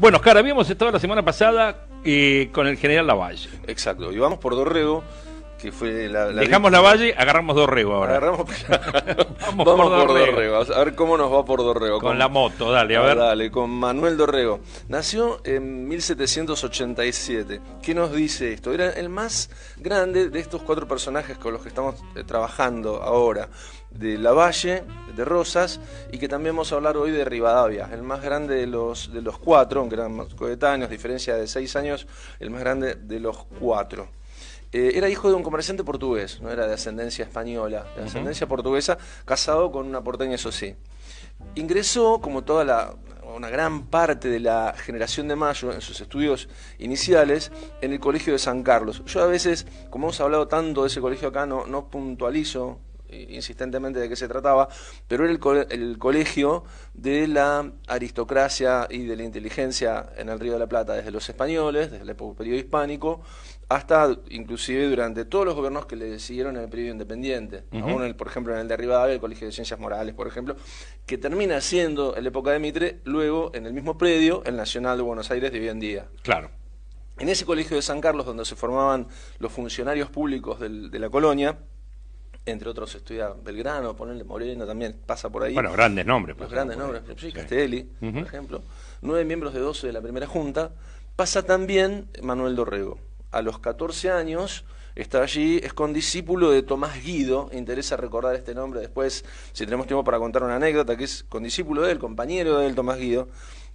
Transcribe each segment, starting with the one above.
Bueno, Oscar, habíamos estado la semana pasada eh, con el general Lavalle. Exacto, y vamos por Dorrego, que fue la... Dejamos Lavalle, agarramos Dorrego ahora. Agarramos, vamos, por, Dorrego. A ver cómo nos va por Dorrego. Con, la moto, dale, a ah, ver. dale, con Manuel Dorrego. Nació en 1787. ¿Qué nos dice esto? Era el más grande de estos cuatro personajes con los que estamos eh, trabajando ahora de Lavalle, de Rosas, y que también vamos a hablar hoy de Rivadavia, el más grande de los, de los cuatro, aunque eran coetáneos, diferencia de seis años, el más grande de los cuatro. Eh, era hijo de un comerciante portugués, no era de ascendencia española, de ascendencia portuguesa, casado con una porteña, eso sí. Ingresó, como toda la, una gran parte de la generación de Mayo en sus estudios iniciales en el Colegio de San Carlos. Yo a veces, como hemos hablado tanto de ese colegio acá, no, no puntualizo insistentemente de qué se trataba, pero era el, colegio de la aristocracia y de la inteligencia en el Río de la Plata, desde los españoles, desde el periodo hispánico, hasta inclusive durante todos los gobiernos que le siguieron en el periodo independiente, el, por ejemplo en el de Rivadavia, el Colegio de Ciencias Morales, por ejemplo, que termina siendo en la época de Mitre, luego en el mismo predio, el Nacional de Buenos Aires de hoy en día. Claro. En ese colegio de San Carlos, donde se formaban los funcionarios públicos de la colonia, entre otros estudia Belgrano, ponerle Moreno también, pasa por ahí. Bueno, grandes nombres. Los grandes nombres, sí, Castelli, por ejemplo. Nueve miembros de 12 de la primera junta. Pasa también Manuel Dorrego. A los 14 años está allí, es condiscípulo de Tomás Guido, interesa recordar este nombre después, si tenemos tiempo para contar una anécdota, que es condiscípulo de él, compañero de él, Tomás Guido,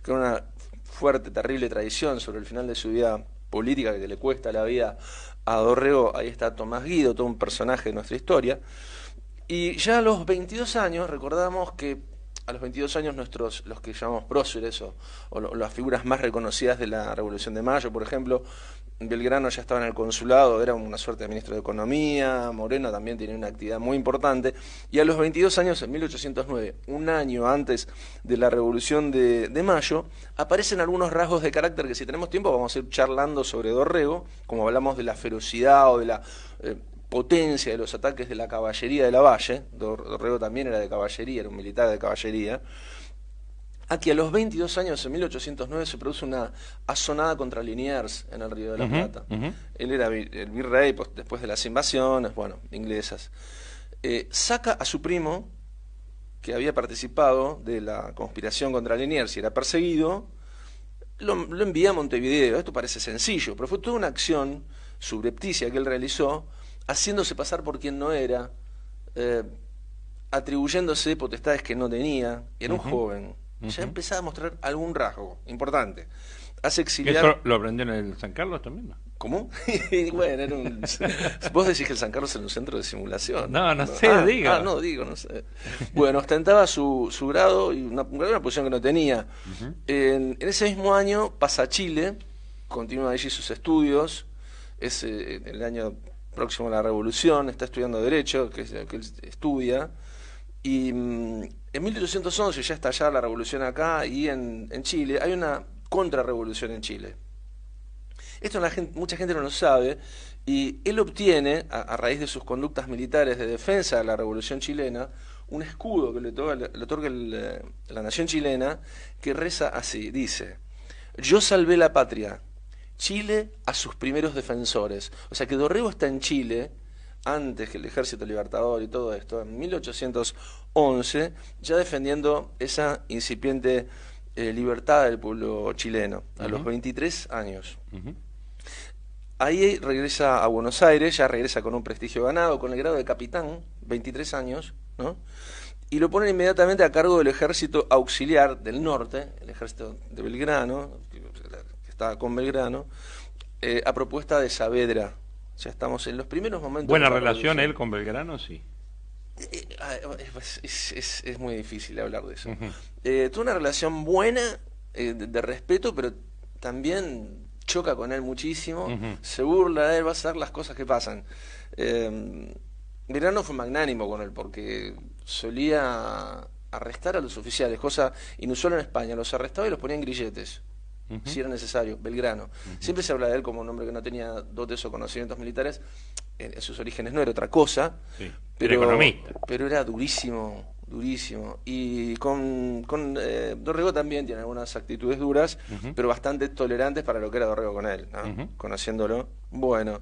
que una fuerte, terrible tradición sobre el final de su vida política que le cuesta la vida a Dorrego, ahí está Tomás Guido, todo un personaje de nuestra historia. Y ya a los 22 años recordamos que a los 22 años nuestros, los que llamamos próceres o, las figuras más reconocidas de la Revolución de Mayo, por ejemplo, Belgrano ya estaba en el consulado, era una suerte de ministro de Economía, Moreno también tenía una actividad muy importante, y a los 22 años, en 1809, un año antes de la Revolución de, Mayo, aparecen algunos rasgos de carácter que si tenemos tiempo vamos a ir charlando sobre Dorrego, como hablamos de la ferocidad o de la... Eh, potencia de los ataques de la caballería de la Valle, Dorrego también era de caballería, era un militar de caballería, a a los 22 años, en 1809, se produce una asonada contra Liniers en el Río de la Plata. Él era el virrey pues, después de las invasiones, bueno, inglesas. Eh, saca a su primo, que había participado de la conspiración contra Liniers y era perseguido, lo, lo envía a Montevideo. Esto parece sencillo, pero fue toda una acción subrepticia que él realizó haciéndose pasar por quien no era, eh, atribuyéndose potestades que no tenía, era un joven, ya empezaba a mostrar algún rasgo importante. Hace exiliar... ¿Eso lo aprendió en el San Carlos también? ¿Cómo? bueno, era un... Vos decís que el San Carlos era un centro de simulación. No, no, sé, diga ah, digo. Ah, no, digo, no sé. Bueno, ostentaba su, su grado y una, una posición que no tenía. en, ese mismo año pasa a Chile, continúa allí sus estudios, es eh, el año próximo a la revolución, está estudiando Derecho, que, que él estudia. Y mm, en 1811 ya estallada la revolución acá y en, Chile, hay una contrarrevolución en Chile. Esto mucha gente no lo sabe, y él obtiene, a, raíz de sus conductas militares de defensa de la revolución chilena, un escudo que le, otorga, eh, la nación chilena, que reza así, dice, yo salvé la patria, Chile a sus primeros defensores. O sea que Dorrego está en Chile antes que el Ejército Libertador y todo esto, en 1811, ya defendiendo esa incipiente eh, libertad del pueblo chileno, a los 23 años. Ahí regresa a Buenos Aires, ya regresa con un prestigio ganado, con el grado de capitán, 23 años, ¿no? Y lo ponen inmediatamente a cargo del ejército auxiliar del norte, el ejército de Belgrano, con Belgrano, eh, a propuesta de Saavedra. Ya estamos en los primeros momentos. ¿Buena relación él con Belgrano? Sí. Eh, eh, ah, es, muy difícil hablar de eso. tuvo una relación buena, de, respeto, pero también choca con él muchísimo, se burla de él, va a hacer las cosas que pasan. Belgrano fue magnánimo con él porque solía arrestar a los oficiales, cosa inusual en España. Los arrestaba y los ponía en grilletes si era necesario, Belgrano. Siempre se habla de él como un hombre que no tenía dotes o conocimientos militares, en, sus orígenes no era otra cosa, pero, pero era durísimo, durísimo. Y con, con eh, Dorrego también tiene algunas actitudes duras, pero bastante tolerantes para lo que era Dorrego con él, conociéndolo. Bueno,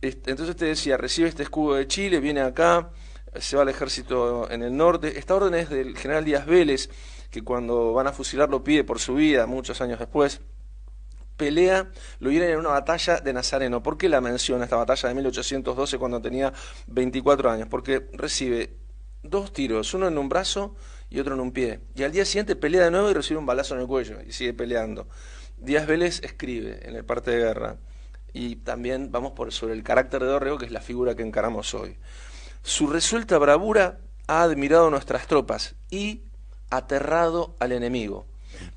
entonces te decía, recibe este escudo de Chile, viene acá, se va al ejército en el norte. Esta orden es del general Díaz Vélez que cuando van a fusilarlo pide por su vida muchos años después. Pelea, lo vienen en una batalla de Nazareno. ¿Por qué la menciona esta batalla de 1812 cuando tenía 24 años? Porque recibe dos tiros, uno en un brazo y otro en un pie. Y al día siguiente pelea de nuevo y recibe un balazo en el cuello y sigue peleando. Díaz Vélez escribe en el parte de guerra y también vamos por sobre el carácter de Dorrego, que es la figura que encaramos hoy. Su resuelta bravura ha admirado nuestras tropas y aterrado al enemigo.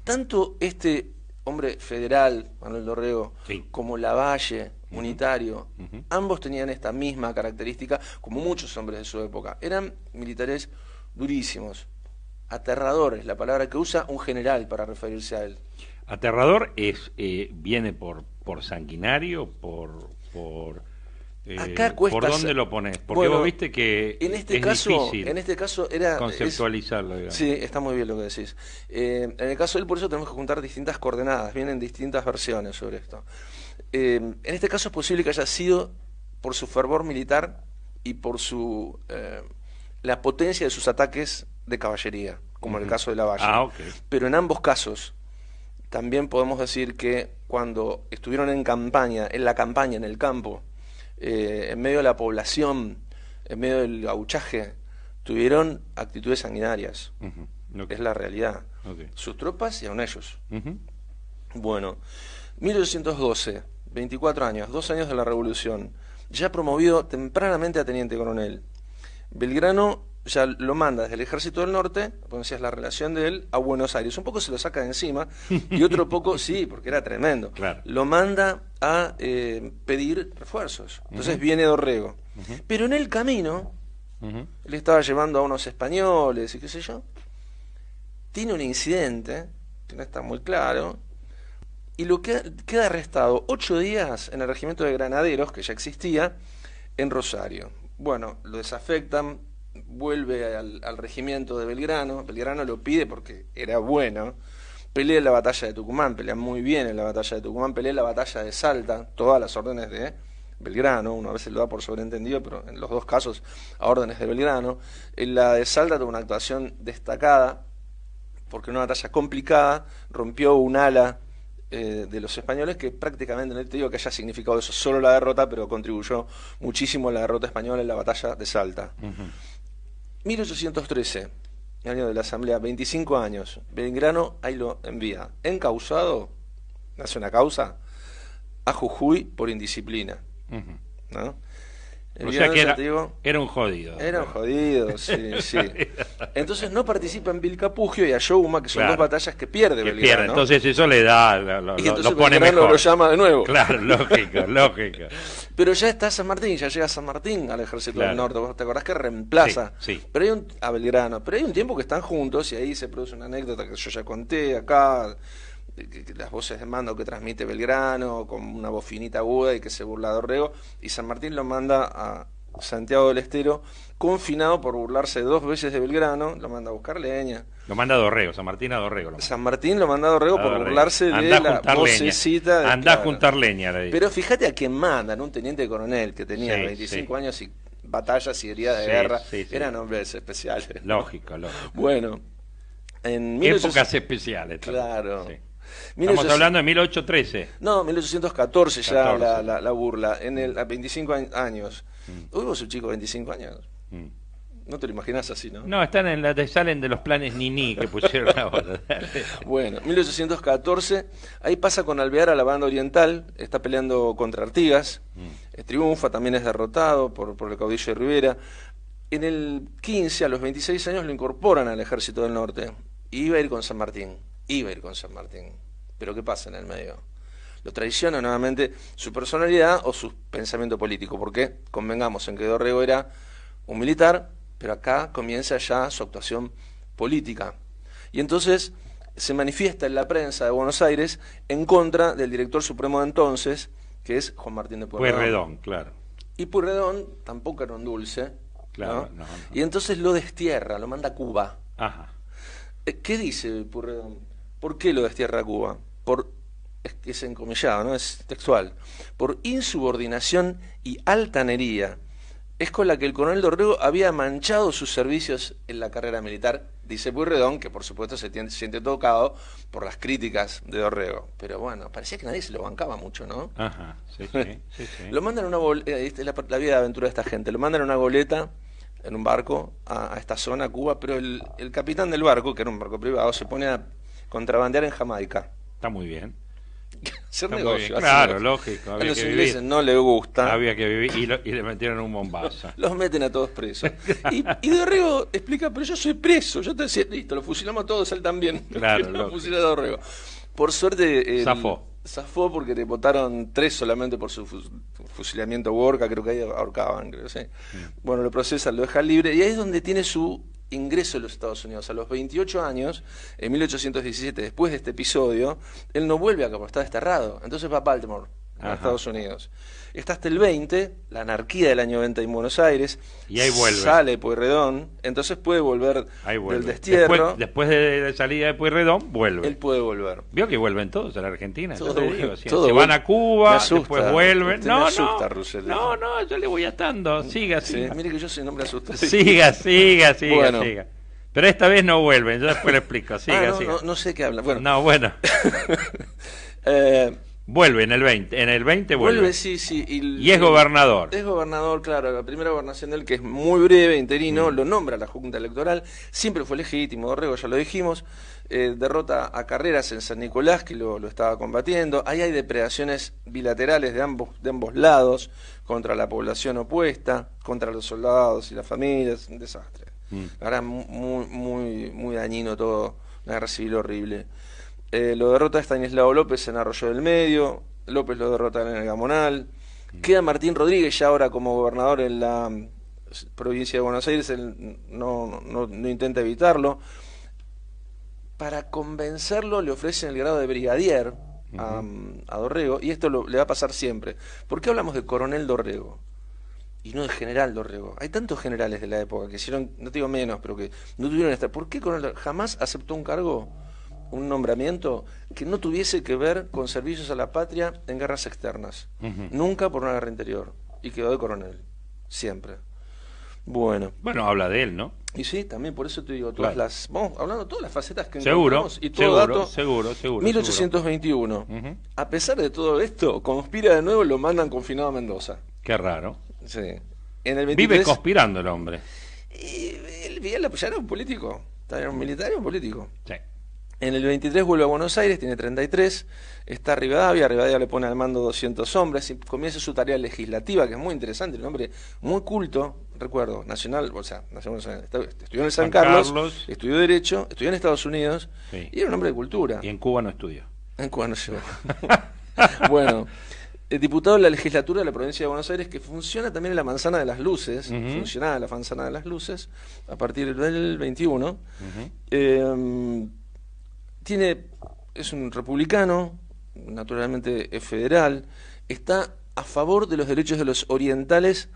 Tanto este hombre federal, Manuel Dorrego, como Lavalle, unitario, ambos tenían esta misma característica, como muchos hombres de su época. Eran militares durísimos, aterradores, la palabra que usa un general para referirse a él. Aterrador es eh, viene por, por sanguinario, por, por Acá eh, ¿Por dónde lo pones? Porque vos viste que en este caso, en este caso era conceptualizarlo. sí, está muy bien lo que decís. Eh, en el caso de él, por eso tenemos que juntar distintas coordenadas. Vienen distintas versiones sobre esto. Eh, en este caso es posible que haya sido por su fervor militar y por su la potencia de sus ataques de caballería, como en el caso de la valla. Ah, Pero en ambos casos también podemos decir que cuando estuvieron en campaña, en la campaña, en el campo eh, en medio de la población, en medio del gauchaje, tuvieron actitudes sanguinarias. Es la realidad. Sus tropas y aún ellos. Bueno, 1812, 24 años, dos años de la revolución, ya promovido tempranamente a teniente coronel. Belgrano o sea, lo manda desde el ejército del norte, como decías, la relación de él, a Buenos Aires. Un poco se lo saca de encima y otro poco, sí, porque era tremendo. Lo manda a eh, pedir refuerzos. Entonces viene Dorrego. Pero en el camino, él estaba llevando a unos españoles y qué sé yo. Tiene un incidente, que no está muy claro, y lo queda arrestado ocho días en el regimiento de granaderos, que ya existía, en Rosario. Bueno, lo desafectan vuelve al, regimiento de Belgrano, Belgrano lo pide porque era bueno, pelea en la batalla de Tucumán, pelea muy bien en la batalla de Tucumán, pelea en la batalla de Salta, todas las órdenes de Belgrano, uno a veces lo da por sobreentendido, pero en los dos casos a órdenes de Belgrano. En la de Salta tuvo una actuación destacada, porque en una batalla complicada rompió un ala eh, de los españoles que prácticamente no te digo que haya significado eso solo la derrota, pero contribuyó muchísimo a la derrota española en la batalla de Salta. 1813, año de la Asamblea, 25 años. Belgrano ahí lo envía. Encausado, hace una causa, a Jujuy por indisciplina. ¿no? era, un jodido. Era un jodido, sí, Entonces no participa en Vilcapugio y a Showma, que son dos batallas que pierde Belgrano. Pierde. Entonces eso le da, lo, y entonces lo lo llama de nuevo. Claro, lógico, lógico. Pero ya está San Martín, ya llega San Martín al ejército del norte, vos te acordás que reemplaza Pero hay un, a Belgrano. Pero hay un tiempo que están juntos y ahí se produce una anécdota que yo ya conté acá las voces de mando que transmite Belgrano, con una voz finita aguda y que se burla de Orrego, y San Martín lo manda a Santiago del Estero, confinado por burlarse dos veces de Belgrano, lo manda a buscar leña. Lo manda a Dorrego, San Martín a Dorrego. San Martín lo manda a Dorrego por burlarse de la vocecita. De, Andá a juntar leña. Pero fíjate a quién mandan, un teniente coronel que tenía 25 años y batallas y heridas de guerra. Eran hombres especiales. Lógico, lógico. Bueno, en... Épocas especiales. Claro. Estamos hablando de 1813. No, 1814 ya La, burla, en el, a 25 años. Mm. Uy, vos chico 25 años. Mm. No te lo imaginas así, ¿no? No, están en salen de los planes Nini que pusieron ahora. bueno, 1814, ahí pasa con Alvear a la banda oriental, está peleando contra Artigas, mm. triunfa, también es derrotado por, por el caudillo de Rivera. En el 15, a los 26 años, lo incorporan al ejército del norte. Iba a ir con San Martín, iba a ir con San Martín. Pero ¿qué pasa en el medio? Lo traiciona nuevamente su personalidad o su pensamiento político, porque convengamos en que Dorrego era un militar, pero acá comienza ya su actuación política. Y entonces se manifiesta en la prensa de Buenos Aires en contra del director supremo de entonces, que es Juan Martín de Pueyrredón. Pueyrredón, claro. Y Pueyrredón tampoco era un dulce. Claro, Y entonces lo destierra, lo manda a Cuba. Ajá. Eh, ¿Qué dice Pueyrredón? ¿Por qué lo destierra a Cuba? por es que es encomillado, no es textual, por insubordinación y altanería, es con la que el coronel Dorrego había manchado sus servicios en la carrera militar, dice Puyredón, que por supuesto se siente tocado por las críticas de Dorrego. Pero bueno, parecía que nadie se lo bancaba mucho, ¿no? Ajá, sí, Lo mandan una boleta, eh, la, vida de aventura de esta gente, lo mandan una goleta en un barco a, esta zona, Cuba, pero el capitán del barco, que era un barco privado, se pone a contrabandear en Jamaica Está muy bien. Ser negocio, Claro, lógico. a los ingleses no les gusta. Había que vivir y, le metieron un bombazo. los meten a todos presos. y, Dorrego explica, pero yo soy preso. Yo te decía, listo, lo fusilamos a todos, él también. Claro, lo fusiló Dorrego. Por suerte... Zafó. Zafó porque le votaron tres solamente por su fusilamiento Gorka, creo que ahí ahorcaban, creo, ¿sí? Mm. Bueno, lo procesan, lo dejan libre y ahí es donde tiene su ingreso a los Estados Unidos. A los 28 años, en 1817, después de este episodio, él no vuelve acá porque está desterrado. Entonces va a Baltimore, a Estados Unidos está hasta el 20, la anarquía del año 90 en Buenos Aires. Y ahí vuelve. Sale Pueyrredón, entonces puede volver ahí vuelve. del destierro. Después, de la salida de Pueyrredón, vuelve. Él puede volver. Vio que vuelven todos a la Argentina. digo, se van a Cuba, después vuelven. No, asusta, no, no, no, yo le voy atando. Siga, sí, Mire que yo soy nombre asustado. Siga, siga, siga, siga. Pero esta vez no vuelven, yo después le explico. Ah, no, sé qué habla. Bueno. No, bueno. eh, Vuelve en el 20, en el 20 vuelve. Vuelve, sí, sí. Y, es gobernador. Es gobernador, claro. La primera gobernación él, que es muy breve, interino, mm. lo nombra la Junta Electoral. Siempre fue legítimo, Dorrego, ya lo dijimos. Eh, derrota a Carreras en San Nicolás, que lo, lo, estaba combatiendo. Ahí hay depredaciones bilaterales de ambos, de ambos lados, contra la población opuesta, contra los soldados y las familias. Un desastre. Ahora mm. La muy, muy, muy dañino todo. Una guerra civil horrible. Eh, lo derrota Estanislao López en Arroyo del Medio, López lo derrota en el Gamonal, mm. queda Martín Rodríguez ya ahora como gobernador en la mm, provincia de Buenos Aires, él no, intenta evitarlo. Para convencerlo le ofrecen el grado de brigadier, mm, a, Dorrego, y esto lo, le va a pasar siempre. ¿Por qué hablamos de coronel Dorrego? Y no de general Dorrego. Hay tantos generales de la época que hicieron, no te digo menos, pero que no tuvieron esta. ¿Por qué coronel Jamás aceptó un cargo un nombramiento que no tuviese que ver con servicios a la patria en guerras externas. Nunca por una guerra interior. Y quedó de coronel. Siempre. Bueno. Bueno, habla de él, ¿no? Y sí, también por eso te digo, todas las. Vamos hablando todas las facetas que seguro, y todo seguro, dato. Seguro, seguro. 1821. A pesar de todo esto, conspira de nuevo, lo mandan confinado a Mendoza. Qué raro. Sí. En el Vive conspirando el hombre. Y él, ya era un político. Era un militar y político. Sí. En el 23 vuelve a Buenos Aires, tiene 33, está Rivadavia, Rivadavia le pone al mando 200 hombres y comienza su tarea legislativa, que es muy interesante, un hombre muy culto, recuerdo, nacional, o sea, estudió en San, Carlos, estudió Derecho, estudió en Estados Unidos y era un hombre de cultura. Y en Cuba no estudió. En Cuba no llegó. bueno, el diputado de la legislatura de la provincia de Buenos Aires, que funciona también en la manzana de las luces, funcionaba en la manzana de las luces a partir del 21 tiene, es un republicano, naturalmente es federal, está a favor de los derechos de los orientales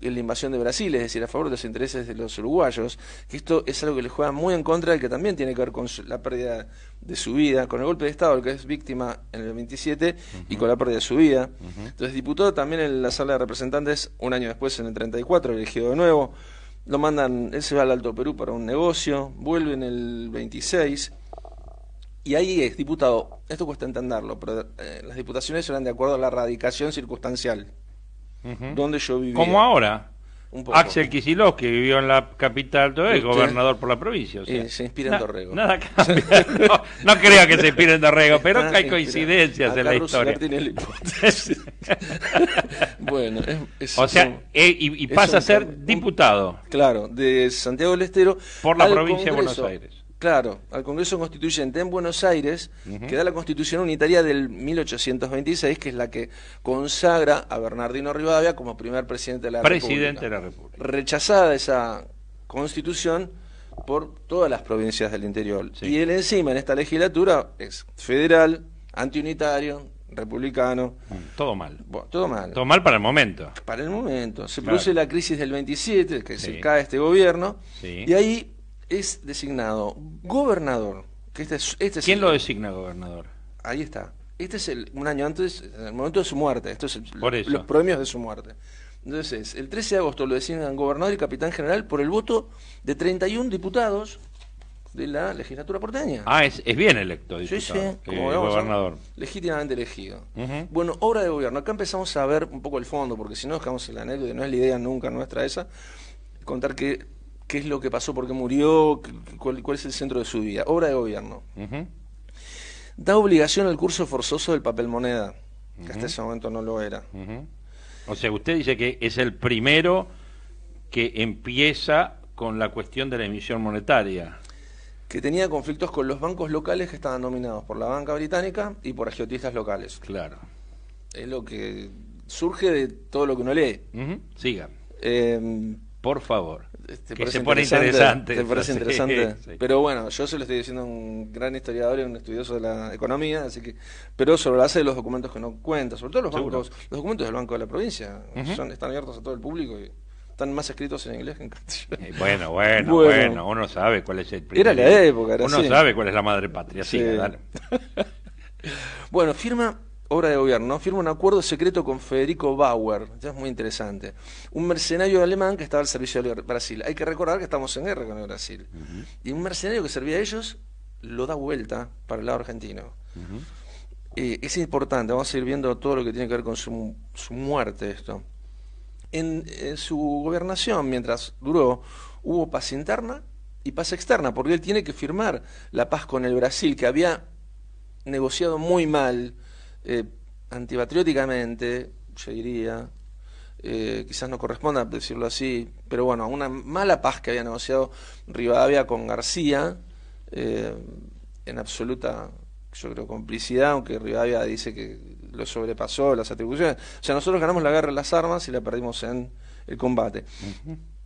en la invasión de Brasil, es decir, a favor de los intereses de los uruguayos, que esto es algo que le juega muy en contra y que también tiene que ver con la pérdida de su vida, con el golpe de Estado, el que es víctima en el 27, y con la pérdida de su vida. Entonces diputado también en la Sala de Representantes un año después, en el 34, elegido de nuevo. Lo mandan, él se va al Alto Perú para un negocio, vuelve en el 26 y ahí es, diputado, esto cuesta entenderlo, pero eh, las diputaciones eran de acuerdo a la radicación circunstancial, donde yo vivía. Como ahora. Axel Kicillof, que vivió en la capital, todo es gobernador por la provincia. Eh, se inspira en Dorrego. No, creo que se inspire en Dorrego, pero hay coincidencias en la historia. bueno, es, o sea, eh, y, y, pasa a ser diputado. Claro, de Santiago del Estero. Por la provincia de Buenos Aires. Claro, al Congreso Constituyente en Buenos Aires, queda que da la Constitución Unitaria del 1826, que es la que consagra a Bernardino Rivadavia como primer presidente de la República. Presidente de la República. Rechazada esa Constitución por todas las provincias del interior. Y él encima en esta legislatura es federal, antiunitario, republicano. Mm, todo mal. todo mal. Todo mal para el momento. Para el momento. Se produce la crisis del 27, que se cae este gobierno, y ahí es designado gobernador. este, este ¿Quién lo designa gobernador? Ahí está. Este es un año antes, en el momento de su muerte. Esto es los premios de su muerte. Entonces, el 13 de agosto lo designan gobernador y capitán general por el voto de 31 diputados de la legislatura porteña. Ah, es, bien electo, dice. gobernador. Legítimamente elegido. Bueno, obra de gobierno. Acá empezamos a ver un poco el fondo, porque si no dejamos el anécdota, no es la idea nunca nuestra esa, contar que qué es lo que pasó, por qué murió, cuál, es el centro de su vida. Obra de gobierno. Da obligación al curso forzoso del papel moneda, que hasta ese momento no lo era. O sea, usted dice que es el primero que empieza con la cuestión de la emisión monetaria. Que tenía conflictos con los bancos locales que estaban nominados por la banca británica y por agiotistas locales. Claro. Es lo que surge de todo lo que uno lee. Siga. Eh, por favor. Este, que se pone interesante. parece interesante. Pero bueno, yo se lo estoy diciendo a un gran historiador y un estudioso de la economía, así que pero sobre la base de los documentos que no cuenta, sobre todo los bancos, los documentos del Banco de la Provincia, están abiertos a todo el público y están más escritos en inglés que en castellano. Eh, bueno, bueno, bueno, uno sabe cuál es el primer. Era la época, era Uno sabe cuál es la madre patria, sí, dale. bueno, firma obra de gobierno, firma un acuerdo secreto con Federico Bauer, ya es muy interesante, un mercenario alemán que estaba al servicio del Brasil. Hay que recordar que estamos en guerra con el Brasil. Y un mercenario que servía a ellos lo da vuelta para el lado argentino. Eh, es importante, vamos a ir viendo todo lo que tiene que ver con su, muerte esto. en su gobernación, mientras duró, hubo paz interna y paz externa, porque él tiene que firmar la paz con el Brasil, que había negociado muy mal eh, antipatrióticamente, yo diría, eh, quizás no corresponda decirlo así, pero bueno, una mala paz que había negociado Rivadavia con García, eh, en absoluta, yo creo, complicidad, aunque Rivadavia dice que lo sobrepasó las atribuciones. O sea, nosotros ganamos la guerra en las armas y la perdimos en el combate.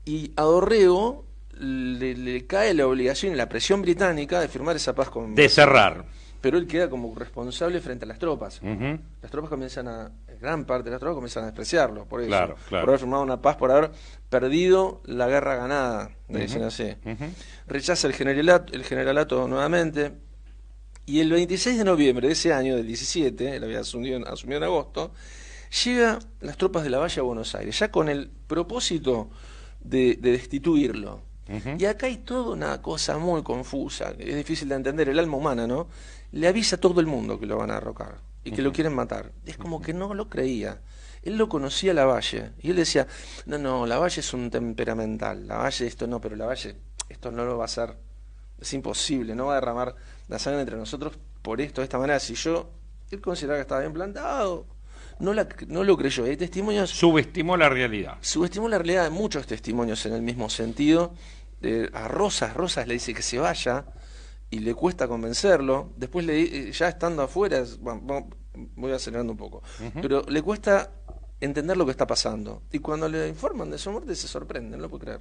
Y a Dorrego le, cae la obligación y la presión británica de firmar esa paz con... De cerrar pero él queda como responsable frente a las tropas. Las tropas comienzan a, gran parte de las tropas comienzan a despreciarlo por eso, por haber firmado una paz, por haber perdido la guerra ganada, dicen así. Rechaza el generalato, el generalato nuevamente, y el 26 de noviembre de ese año, del 17, él había asumido, en agosto, llega las tropas de la valla a Buenos Aires, ya con el propósito de, de destituirlo. Y acá hay toda una cosa muy confusa, es difícil de entender, el alma humana, ¿no? le avisa a todo el mundo que lo van a arrocar y que lo quieren matar. Es como que no lo creía. Él lo conocía a valle y él decía, no, no, la valle es un temperamental, la valle esto no, pero la valle esto no lo va a hacer, es imposible, no va a derramar la sangre entre nosotros por esto, de esta manera. Si yo, él consideraba que estaba bien plantado, no, la, no lo creyó. Hay testimonios... Subestimó la realidad. Subestimó la realidad de muchos testimonios en el mismo sentido. de a Rosas, Rosas le dice que se vaya y le cuesta convencerlo, después le, eh, ya estando afuera, voy acelerando un poco, pero le cuesta entender lo que está pasando. Y cuando le informan de su muerte se sorprenden, no lo puedo creer.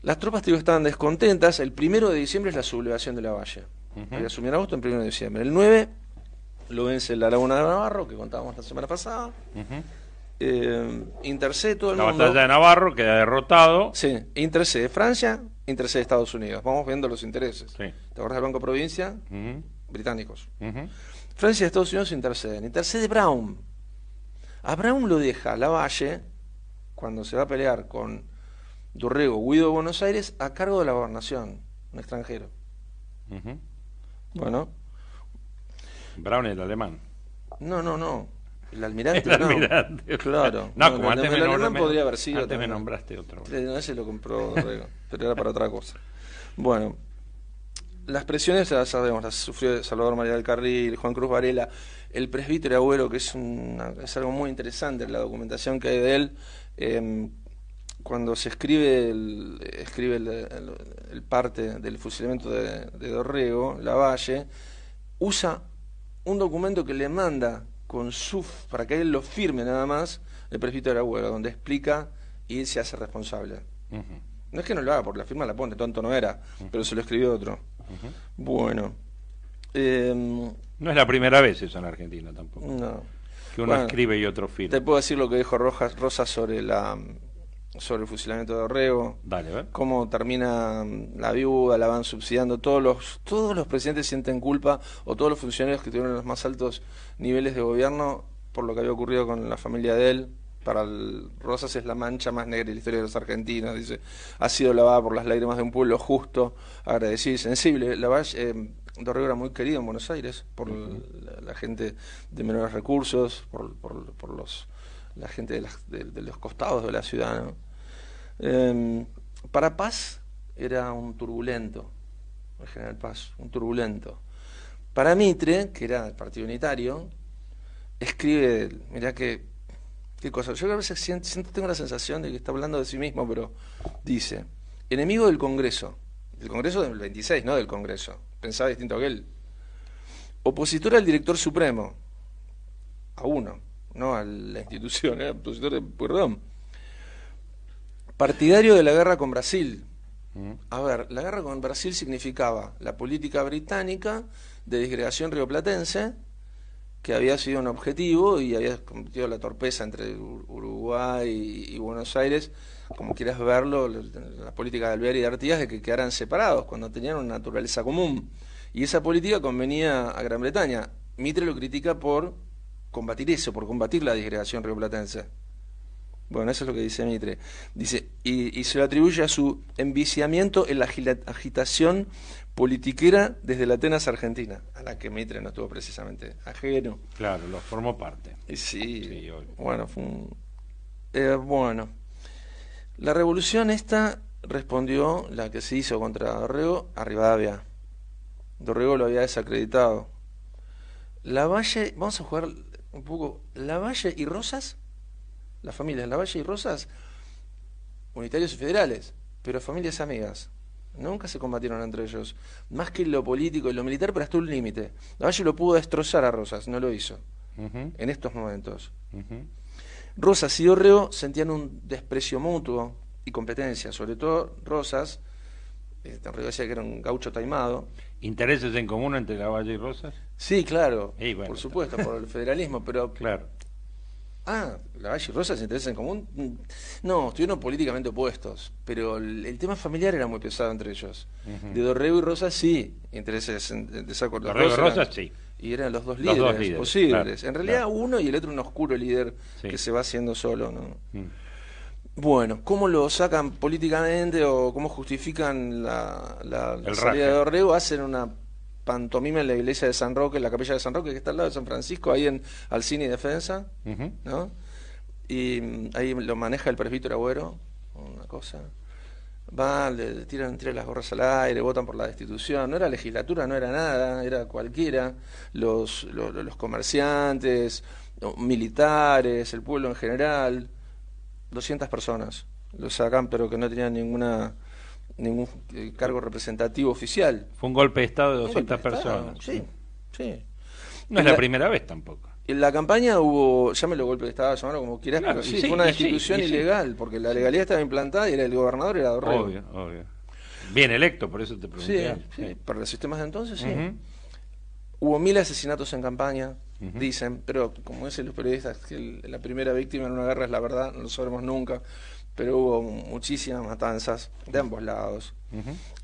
Las tropas digo, estaban descontentas, el primero de diciembre es la sublevación de la valle. Uh a Asumir agosto en primero de diciembre. El 9 lo vence la Laguna de Navarro, que contábamos la semana pasada. Eh, intercede todo el mundo. La batalla de Navarro queda derrotado. Sí, de Francia, Intercede Estados Unidos. Vamos viendo los intereses. ¿Te acuerdas del Banco Provincia? Británicos. Francia y Estados Unidos interceden. Intercede Brown. A Brown lo deja Lavalle, cuando se va a pelear con Durrego, Guido de Buenos Aires, a cargo de la gobernación, un extranjero. Bueno. Brown el alemán. No, no, no. El almirante, el Claro. No, como antes me podría haber sido. Antes me nombraste otro. Eh, no, ese lo compró Dorrego, pero era para otra cosa. Bueno, las presiones las sabemos, las sufrió Salvador María del Carril, Juan Cruz Varela, el presbítero abuelo, que es, es algo muy interesante la documentación que hay de él. Em, cuando se escribe el, escribe el, parte del fusilamiento de, de Dorrego, Lavalle, usa un documento que le manda con su para que él lo firme nada más, el presbítero de la huelga, donde explica y él se hace responsable. No es que no lo haga, porque la firma la pone, tonto no era, pero se lo escribió otro. Bueno. Em, no es la primera vez eso en Argentina tampoco. No. Que uno escribe y otro firma. Te puedo decir lo que dijo Rojas, Rosa sobre la sobre el fusilamiento de Dorrego, cómo termina mm, la viuda, la van subsidiando, todos los, todos los presidentes sienten culpa, o todos los funcionarios que tuvieron los más altos niveles de gobierno por lo que había ocurrido con la familia de él. Para Rosas es la mancha más negra de la historia de los argentinos, dice, ha sido lavada por las lágrimas de un pueblo justo, agradecido y sensible. Lavalle, eh, Dorrego era muy querido en Buenos Aires por la, gente de menores recursos, por, los la gente de, los costados de la ciudad. Em, para Paz era un turbulento, el general Paz, un turbulento. Para Mitre, que era del Partido Unitario, escribe, mirá que, qué cosa, yo a veces siento, tengo la sensación de que está hablando de sí mismo, pero dice, enemigo del Congreso, del Congreso del 26, no del Congreso, pensaba distinto que él, opositor al director supremo, a uno, no a la institución, ¿eh? opositor de Partidario de la guerra con Brasil. Mm. A ver, la guerra con Brasil significaba la política británica de disgregación rioplatense, que había sido un objetivo y había cometido la torpeza entre Uruguay y Buenos Aires, como quieras verlo, la política de Alvear y de Artigas de que quedaran separados cuando tenían una naturaleza común. Y esa política convenía a Gran Bretaña. Mitre lo critica por combatir eso, por combatir la disgregación rioplatense. Bueno, eso es lo que dice Mitre. Dice, y, se lo atribuye a su enviciamiento en la agitación politiquera desde la Atenas Argentina, a la que Mitre no estuvo precisamente ajeno. Claro, lo formó parte. sí, bueno, fue un, eh, bueno, la revolución esta respondió la que se hizo contra Dorrego a Rivadavia. Dorrego lo había desacreditado. La Valle, vamos a jugar un poco, La Valle y Rosas las familias Lavalle y Rosas, unitarios y federales, pero familias amigas. Nunca se combatieron entre ellos. Más que lo político y lo militar, pero hasta un límite. Lavalle lo pudo destrozar a Rosas, no lo hizo. En estos momentos. Rosas y Orreo sentían un desprecio mutuo y competencia, sobre todo Rosas, Orreo eh, decía que era un gaucho taimado. ¿Intereses en común entre Lavalle y Rosas? Sí, claro, por supuesto, por el federalismo, pero claro. Ah, Lavalle y Rosa se interesan en común. No, estuvieron políticamente opuestos, pero el, tema familiar era muy pesado entre ellos. De Dorrego y Rosa sí, intereses en desacuerdo. Dorrego y Rosa sí. Y eran los dos líderes, posibles. en realidad uno y el otro un oscuro líder que se va haciendo solo. Mm. Bueno, ¿cómo lo sacan políticamente o cómo justifican la, la, salida de Dorrego? Hacen una pantomima en la iglesia de San Roque, en la capilla de San Roque, que está al lado de San Francisco, ahí en Alcini Defensa, ¿no? Y mm, ahí lo maneja el presbítero Agüero, una cosa. Va, le tiran, entre las gorras al aire, votan por la destitución. No era legislatura, no era nada, era cualquiera. Los, los, los comerciantes, militares, el pueblo en general. 200 personas lo sacan, pero que no tenían ninguna ningún eh, cargo representativo oficial. Fue un golpe de Estado de 200 personas. sí, sí. No es la, primera vez tampoco. En la campaña hubo, llámelo golpe de Estado, llámalo como quieras, pero fue una destitución ilegal, porque la legalidad estaba implantada y era el gobernador era Dorrego. Obvio, obvio. Bien electo, por eso te pregunté. Sí, para los sistemas de entonces, sí. Hubo mil asesinatos en campaña, dicen, pero como dicen los periodistas, que la primera víctima en una guerra es la verdad, no lo sabremos nunca pero hubo muchísimas matanzas de ambos lados.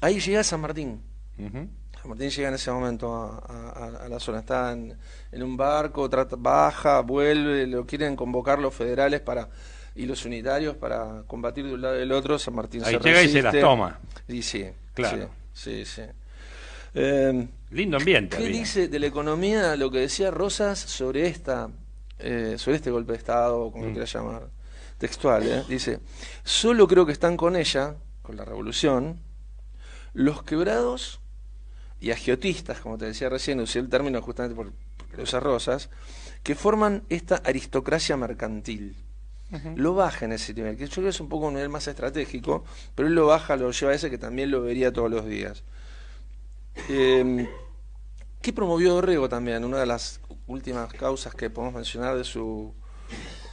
Ahí llega San Martín. San Martín llega en ese momento a, la zona, está en, un barco, trata, baja, vuelve, lo quieren convocar los federales para y los unitarios para combatir de un lado del otro. San Martín Ahí llega y se las toma. sí, claro. Sí, sí. Em, Lindo ambiente. ¿Qué dice de la economía lo que decía Rosas sobre esta, eh, sobre este golpe de Estado, como mm. quiera llamar? textual, ¿eh? dice, solo creo que están con ella, con la revolución, los quebrados y agiotistas, como te decía recién, usé el término justamente por, los Rosas, que forman esta aristocracia mercantil. Lo baja en ese nivel, que yo creo que es un poco un nivel más estratégico, pero él lo baja, lo lleva a ese que también lo vería todos los días. Em, ¿qué promovió Dorrego también? Una de las últimas causas que podemos mencionar de su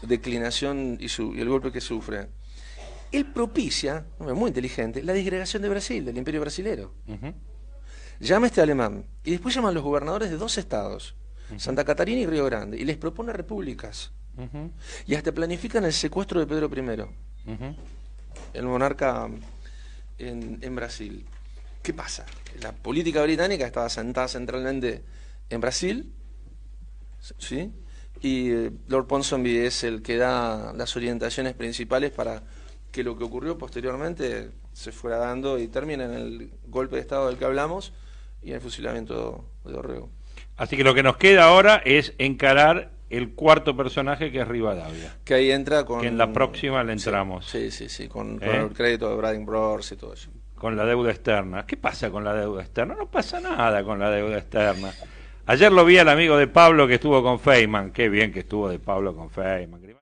declinación y, su, y el golpe que sufre, él propicia, muy inteligente, la disgregación de Brasil, del imperio brasilero. Llama este alemán y después llama a los gobernadores de dos estados, Santa Catarina y Río Grande, y les propone repúblicas. Y hasta planifican el secuestro de Pedro I, el monarca en, en, Brasil. ¿Qué pasa? La política británica estaba sentada centralmente en Brasil, ¿sí? y eh, Lord Ponsonby es el que da las orientaciones principales para que lo que ocurrió posteriormente se fuera dando y termine en el golpe de Estado del que hablamos y en el fusilamiento de Orrego. Así que lo que nos queda ahora es encarar el cuarto personaje que es Rivadavia. Que ahí entra con... Que en la próxima le entramos. Sí, sí, sí, ¿Eh? con, el crédito de Brading Brothers y todo eso. Con la deuda externa. ¿Qué pasa con la deuda externa? No pasa nada con la deuda externa. Ayer lo vi al amigo de Pablo que estuvo con Feynman. Qué bien que estuvo de Pablo con Feynman.